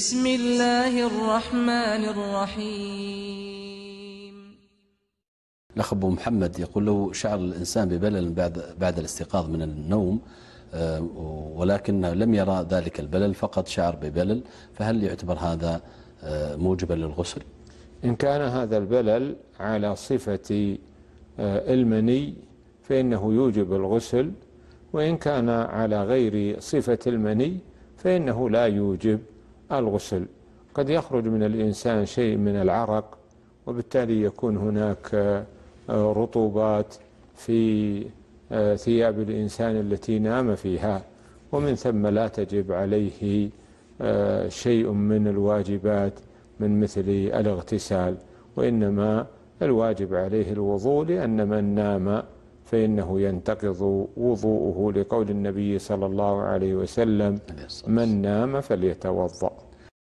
بسم الله الرحمن الرحيم الأخ أبو محمد يقول لو شعر الإنسان ببلل بعد, بعد الاستيقاظ من النوم آه، ولكن لم يرى ذلك البلل فقط شعر ببلل فهل يعتبر هذا آه، موجبا للغسل إن كان هذا البلل على صفة آه، المني فإنه يوجب الغسل وإن كان على غير صفة المني فإنه لا يوجب الغسل قد يخرج من الإنسان شيء من العرق وبالتالي يكون هناك آه، رطوبات في آه، ثياب الإنسان التي نام فيها ومن ثم لا تجب عليه آه، شيء من الواجبات من مثل الاغتسال وإنما الواجب عليه الوضوء لأن من نام فإنه ينتقض وضوءه لقول النبي صلى الله عليه وسلم من نام فليتوضأ